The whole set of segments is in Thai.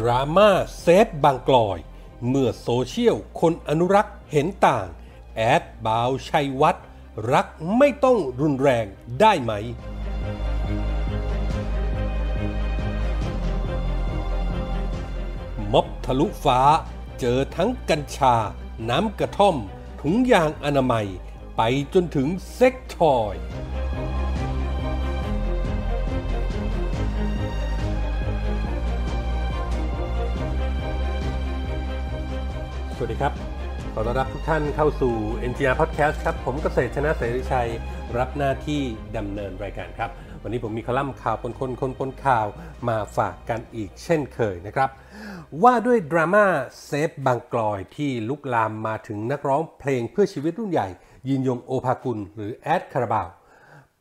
ดราม่าเซฟบางกลอย เมื่อโซเชียลคนอนุรักษ์เห็นต่าง แอดบาวชัยวัฒน์รักไม่ต้องรุนแรงได้ไหม ม็อบทะลุฟ้าเจอทั้งกัญชา น้ำกระท่อมถุงยางอนามัยไปจนถึงเซ็กทอยสวัสดีครับ ขอต้อนรับทุกท่านเข้าสู่ NGR Podcast ครับ ผมเกษตรชนะเสรีชัย รับหน้าที่ดำเนินรายการครับ วันนี้ผมมีคอลัมน์ข่าวปนคนคนปนข่าวมาฝากกันอีกเช่นเคยนะครับ ว่าด้วยดราม่าเซฟบางกลอยที่ลุกลามมาถึงนักร้องเพลงเพื่อชีวิตรุ่นใหญ่ ยินยงโอภากุล หรือแอดคาราบาว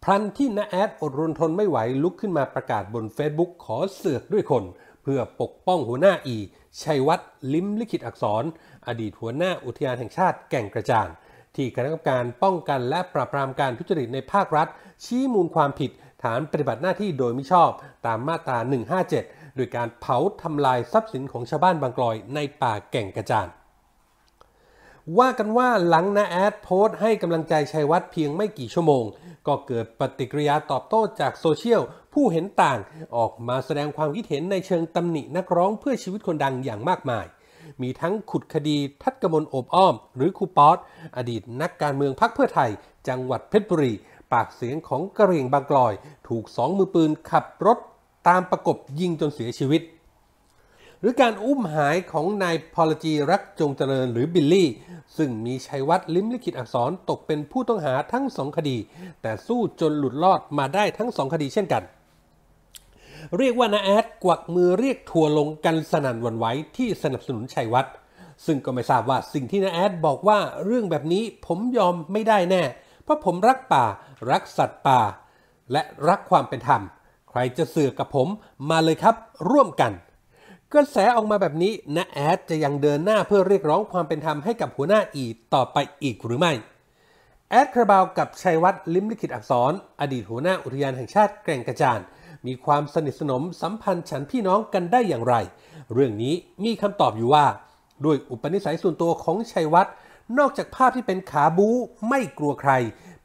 พลันที่น้าแอดอดรนทนไม่ไหว ลุกขึ้นมาประกาศบน Facebook ขอเสือกด้วยคนพื่อปกป้องหัวหน้าอี ชัยวัฒน์ลิ้มลิขิตอักษร อดีตหัวหน้าอุทยานแห่งชาติแก่งกระจาน ที่คณะกรรมการป้องกันและปราบปรามการทุจริตในภาครัฐ ชี้มูลความผิดฐานปฏิบัติหน้าที่โดยมิชอบตามมาตรา 157 โดยการเผาทำลายทรัพย์สินของชาวบ้านบางกลอยในป่าแก่งกระจานว่ากันว่าหลังนาแอดโพสต์ให้กำลังใจชัยวัฒน์เพียงไม่กี่ชั่วโมง ก็เกิดปฏิกิริยาตอบโต้จากโซเชียล ผู้เห็นต่างออกมาแสดงความคิดเห็นในเชิงตำหนินักร้องเพื่อชีวิตคนดังอย่างมากมาย มีทั้งขุดคดีทัดกมลอบอ้อม หรือครูป๊อตอดีตนักการเมืองพักเพื่อไทย จังหวัดเพชรบุรีปากเสียงของกระเรียงบางกลอย ถูกสองมือปืนขับรถตามประกบยิงจนเสียชีวิต หรือการอุ้มหายของนายพอลจีรักจงเจริญ หรือบิลลี่ซึ่งมีชัยวัตรลิ้มลิขิตอักษรตกเป็นผู้ต้องหาทั้งสองคดี แต่สู้จนหลุดรอดมาได้ทั้งสองคดีเช่นกัน เรียกว่านาแอดกวักมือเรียกทัวลงกันสนั่นวันไหวที่สนับสนุนชัยวัตรซึ่งก็ไม่ทราบว่าสิ่งที่นาแอดบอกว่าเรื่องแบบนี้ผมยอมไม่ได้แน่ เพราะผมรักป่ารักสัตว์ป่า และรักความเป็นธรรม ใครจะเสือกับผมมาเลยครับ ร่วมกันกระแสออกมาแบบนี้นะแอดจะยังเดินหน้าเพื่อเรียกร้องความเป็นธรรมให้กับหัวหน้าอีต่อไปอีกหรือไม่ แอดคาราบาวกับชัยวัตรลิมลิขิตอักษร อดีตหัวหน้าอุทยานแห่งชาติแก่งกระจาน มีความสนิทสนมสัมพันธ์ฉันพี่น้องกันได้อย่างไร เรื่องนี้มีคำตอบอยู่ว่า ด้วยอุปนิสัยส่วนตัวของชัยวัตรนอกจากภาพที่เป็นขาบูไม่กลัวใคร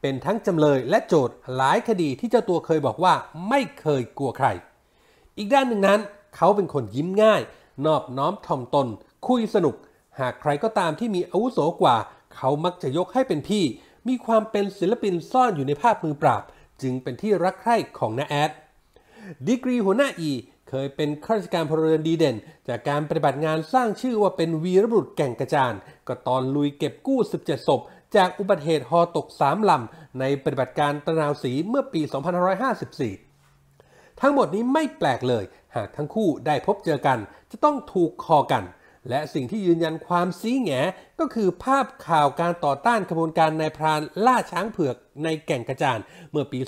เป็นทั้งจำเลย และโจทย์หลายคดีที่เจ้าตัวเคยบอกว่าไม่เคยกลัวใคร อีกด้านหนึ่งนั้นเขาเป็นคนยิ้มง่าย นอบน้อมถ่อมตน คุยสนุก หากใครก็ตามที่มีอาวุโสกว่า เขามักจะยกให้เป็นพี่ มีความเป็นศิลปินซ่อนอยู่ในภาพมือปราบ จึงเป็นที่รักใคร่ของน้าแอดดีกรีหัวหน้าอี เคยเป็นข้าราชการพลเรือนดีเด่น จากการปฏิบัติงานสร้างชื่อว่าเป็นวีรบุรุษแก่งกระจาน ก็ตอนลุยเก็บกู้17ศพจากอุบัติเหตุหอตก3ลำในปฏิบัติการตะนาวสีเมื่อปี2554ทั้งหมดนี้ไม่แปลกเลยหากทั้งคู่ได้พบเจอกัน จะต้องถูกคอกัน และสิ่งที่ยืนยันความซีแงก็คือภาพข่าวการต่อต้านขบวนการนายพรานล่าช้างเผือกในแก่งกระจานเมื่อปี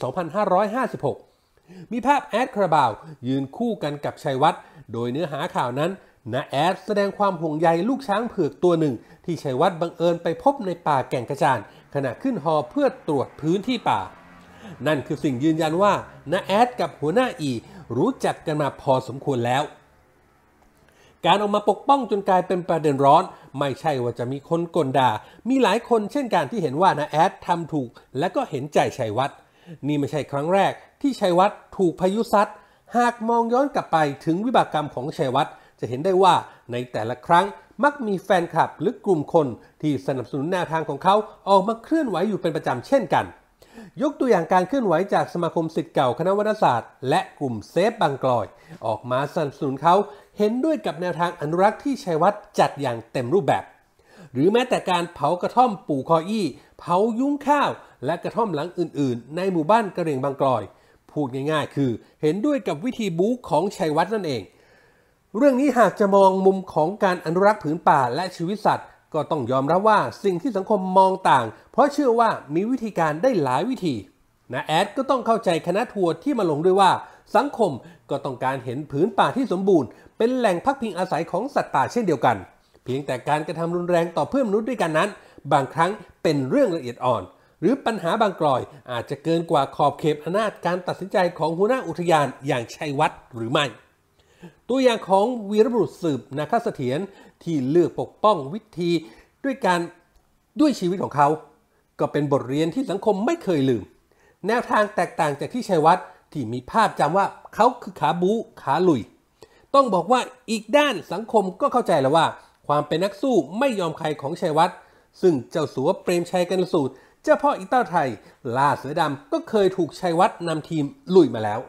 2556 มีภาพแอดคาราบาวยืนคู่กันกับชัยวัตรโดยเนื้อหาข่าวนั้นนาแอดแสดงความห่วงใยลูกช้างเผือกตัวหนึ่ง ที่ชัยวัตรบังเอิญไปพบในป่าแก่งกระจานขณะขึ้นหอเพื่อตรวจพื้นที่ป่า นั่นคือสิ่งยืนยันว่านาแอดกับหัวหน้าอีรู้จักกันมาพอสมควรแล้ว การออกมาปกป้องจนกลายเป็นประเด็นร้อน ไม่ใช่ว่าจะมีคนกลด่า มีหลายคนเช่นการที่เห็นว่านะแอดทำถูกและก็เห็นใจชัยวัฒน์นี่ไม่ใช่ครั้งแรกที่ชัยวัฒน์ถูกพายุซัด หากมองย้อนกลับไปถึงวิบากกรรมของชัยวัฒน์จะเห็นได้ว่าในแต่ละครั้งมักมีแฟนคลับหรือกลุ่มคนที่สนับสนุนแนวทางของเขาออกมาเคลื่อนไหวอยู่เป็นประจำเช่นกันยกตัวอย่างการเคลื่อนไหวจากสมาคมสิทธิ์เก่าคณะวาศาสตร์ และกลุ่มเซฟบางกลอยออกมาสนับสนุนเขาเห็นด้วยกับแนวทางอนุรักษ์ที่ชัยวัฒน์จัดอย่างเต็มรูปแบบ หรือแม้แต่การเผากระท่อมปู่คออี้ เผายุ้งข้าว และกระท่อมหลังอื่นๆ ในหมู่บ้านกระเรียงบางกลอย พูดง่ายๆคือเห็นด้วยกับวิธีบู๊ของชัยวัฒน์นั่นเอง เรื่องนี้หากจะมองมุมของการอนุรักษ์ผืนป่าและชีวิตสัตว์ก็ต้องยอมรับว่าสิ่งที่สังคมมองต่าง เพราะเชื่อว่ามีวิธีการได้หลายวิธีนะแอดก็ต้องเข้าใจคณะทัวร์ที่มาลงด้วยว่า สังคมก็ต้องการเห็นผืนป่าที่สมบูรณ์ เป็นแหล่งพักพิงอาศัยของสัตว์ป่าเช่นเดียวกัน เพียงแต่การกระทำรุนแรงต่อเพื่อนมนุษย์ด้วยกันนั้น บางครั้งเป็นเรื่องละเอียดอ่อน หรือปัญหาบางกลอย อาจจะเกินกว่าขอบเขตอำนาจการตัดสินใจของหัวหน้าอุทยานอย่างชัยวัฒน์หรือไม่ ตัวอย่างของวีรบุรุษสืบนาคเสถียรที่เลือกปกป้องวิธีด้วยการด้วยชีวิตของเขา ก็เป็นบทเรียนที่สังคมไม่เคยลืม แนวทางแตกต่างจากที่ชัยวัฒน์ที่มีภาพจำว่าเขาคือขาบู ขาลุย ต้องบอกว่าอีกด้านสังคมก็เข้าใจแล้วว่าความเป็นนักสู้ไม่ยอมใครของชัยวัฒน์ซึ่งเจ้าสัวเปรมชัยกันสูตรเจ้าพ่ออิตาไทย ลาเสือดำ ก็เคยถูกชัยวัฒน์นำทีมลุยมาแล้ว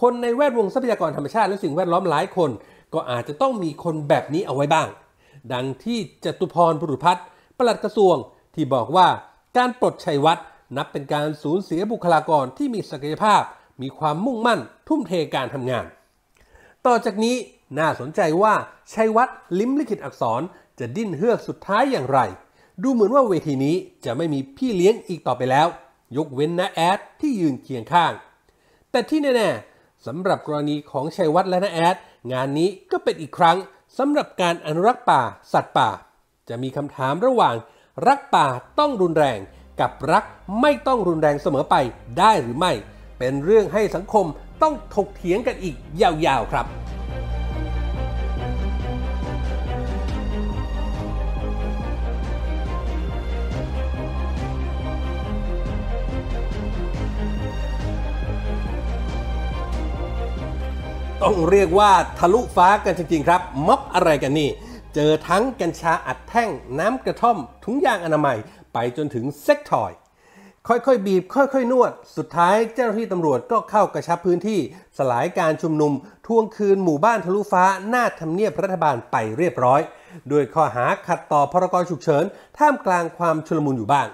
คนในแวดวงทรัพยากรธรรมชาติและสิ่งแวดล้อมหลายคนก็อาจจะต้องมีคนแบบนี้เอาไว้บ้าง ดังที่จตุพรพุรุพัฒน์ปลัดกระทรวง ที่บอกว่าการปลดชัยวัฒนนับเป็นการสูญเสียบุคลากรที่มีศักยภาพ มีความมุ่งมั่นทุ่มเทการทำงาน ต่อจากนี้น่าสนใจว่าชัยวัฒน์ลิ้มลิขิตอักษรจะดิ้นเฮือกสุดท้ายอย่างไร ดูเหมือนว่าเวทีนี้จะไม่มีพี่เลี้ยงอีกต่อไปแล้ว ยกเว้นนะแอดที่ยืนเคียงข้าง แต่ที่แน่ๆสำหรับกรณีของชัยวัฒน์และนะแอดงานนี้ก็เป็นอีกครั้งสำหรับการอนุรักษ์ป่าสัตว์ป่า จะมีคำถามระหว่าง รักป่าต้องรุนแรงกับรักไม่ต้องรุนแรงเสมอไปได้หรือไม่ เป็นเรื่องให้สังคมต้องถกเถียงกันอีกยาวๆครับต้องเรียกว่าทะลุฟ้ากันจริงๆ ครับ ม็อบอะไรกันนี่ เจอทั้งกัญชาอัดแท่ง น้ำกระท่อมถุงยางอนามัยไปจนถึงเซ็กทอย ค่อย ๆ บีบ ค่อยๆ นวด สุดท้ายเจ้าหน้าที่ตำรวจก็เข้ากระชับพื้นที่ สลายการชุมนุมทวงคืนหมู่บ้านทะลุฟ้า หน้าทำเนียบรัฐบาลไปเรียบร้อยโดยข้อหาขัดต่อพรกฉุกเฉินท่ามกลางความชุลมุนอยู่บ้าง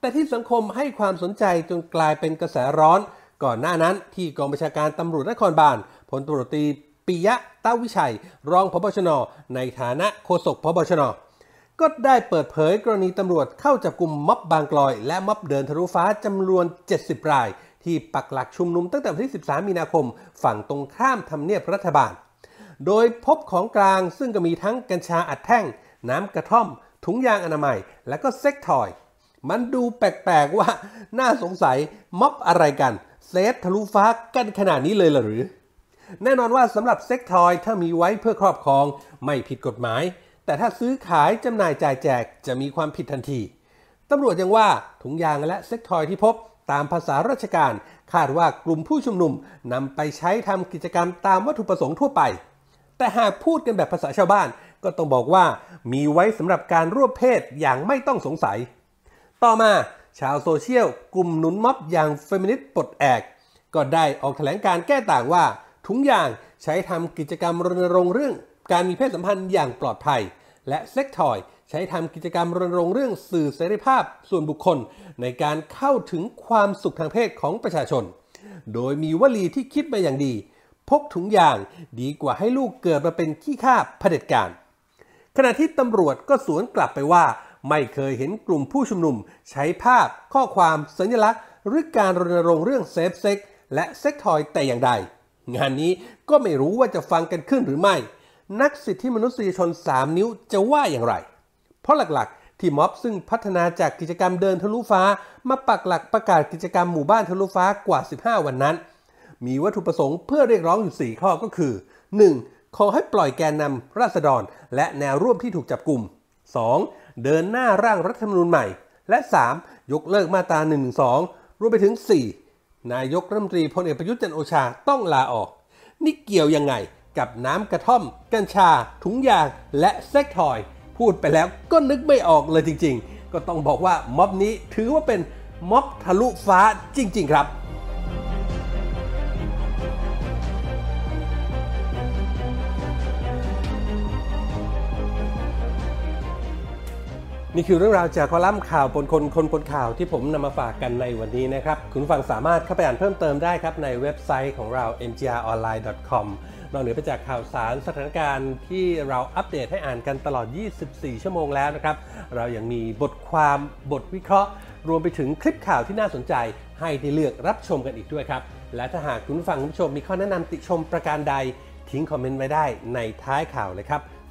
แต่ที่สังคมให้ความสนใจจนกลายเป็นกระแสร้อน ก่อนหน้านั้นที่กองบัญชาการตำรวจนครบาลพลตรตีปิยะต้าวิชัยรองพบชน ในฐานะโฆษกพบชน ก็ได้เปิดเผยกรณีตำรวจเข้าจับกลุ่มม็อบบางกลอย และม็อบเดินทะลุฟ้าจำนวน 70 ราย ที่ปักหลักชุมนุมตั้งแต่วันที่ 13 มีนาคม ฝั่งตรงข้ามทำเนียบรัฐบาล โดยพบของกลางซึ่งก็มีทั้งกัญชาอัดแท่ง น้ำกระท่อมถุงยางอนามัยและก็เซ็กทอย มันดูแปลกๆว่า น่าสงสัยม็อบอะไรกัน เซฟทะลุฟ้ากันขนาดนี้เลยหรือแน่นอนว่าสำหรับเซ็กทอยถ้ามีไว้เพื่อครอบครองไม่ผิดกฎหมาย แต่ถ้าซื้อขายจำหน่ายจ่ายแจกจะมีความผิดทันที ตำรวจยังว่าถุงยางและเซ็กทอยที่พบ ตามภาษาราชการ คาดว่ากลุ่มผู้ชุมนุมนำไปใช้ทำกิจกรรมตามวัตถุประสงค์ทั่วไป แต่หากพูดกันแบบภาษาชาวบ้าน ก็ต้องบอกว่า มีไว้สำหรับการร่วมเพศอย่างไม่ต้องสงสัย ต่อมาชาวโซเชียลกลุ่มหนุนม็อบอย่างเฟมินิสต์ปลดแอกก็ได้ออกแถลงการแก้ต่างว่าทุกอย่างใช้ทำกิจกรรมรณรงค์เรื่องการมีเพศสัมพันธ์อย่างปลอดภัย และเซ็กทอย ใช้ทำกิจกรรมรณรงค์เรื่องสื่อเสรีภาพส่วนบุคคลในการเข้าถึงความสุขทางเพศของประชาชน โดยมีวลีที่คิดมาอย่างดี พกถุงยางดีกว่าให้ลูกเกิดมาเป็นขี้ข้าเผด็จการ ขณะที่ตำรวจก็สวนกลับไปว่า ไม่เคยเห็นกลุ่มผู้ชุมนุม ใช้ภาพ ข้อความสัญลักษณ์ หรือการรณรงค์เรื่องเซฟเซ็กและเซ็กทอยแต่อย่างใดงานนี้ก็ไม่รู้ว่าจะฟังกันขึ้นหรือไม่ นักสิทธิมนุษยชน 3 นิ้วจะว่าอย่างไร เพราะหลักๆ ที่ม็อบซึ่งพัฒนาจากกิจกรรมเดินทะลุฟ้า มาปักหลักประกาศกิจกรรมหมู่บ้านทะลุฟ้ากว่า 15 วันนั้น มีวัตถุประสงค์เพื่อเรียกร้องอยู่ 4 ข้อก็คือ 1. ขอให้ปล่อยแกนนำราษฎร และแนวร่วมที่ถูกจับกลุ่ม 2. เดินหน้าร่างรัฐธรรมนูญใหม่ และ 3. ยกเลิกมาตรา112รวมไปถึง 4นายกรัฐมนตรีพลเอกประยุทธ์จันโอชาต้องลาออก นี่เกี่ยวยังไงกับน้ำกระท่อม กัญชา ถุงยางและเซ็กทอย พูดไปแล้วก็นึกไม่ออกเลยจริงๆ ก็ต้องบอกว่าม็อบนี้ถือว่าเป็นม็อบทะลุฟ้าจริงๆครับนี่คือเรื่องราวจากคอลัมน์ข่าวปนคน คนคนข่าวที่ผมนำมาฝากกันในวันนี้นะครับ คุณฟังสามารถเข้าไปอ่านเพิ่มเติมได้ครับในเว็บไซต์ของเรา n g r o n l i n e c o m นอกเหนือไปจากข่าวสารสถานการณ์ ที่เราอัปเดตให้อ่านกันตลอด 24 ชั่วโมงแล้วนะครับ เรายังมีบทความบทวิเคราะห์ รวมไปถึงคลิปข่าวที่น่าสนใจให้ได้เลือกรับชมกันอีกด้วยครับและถ้าหากคุณฟังคุณผู้ชมมีข้อแนะนำติชมประการใดทิ้งคอมเมนต์ไว้ได้ในท้ายข่าวเลยครับ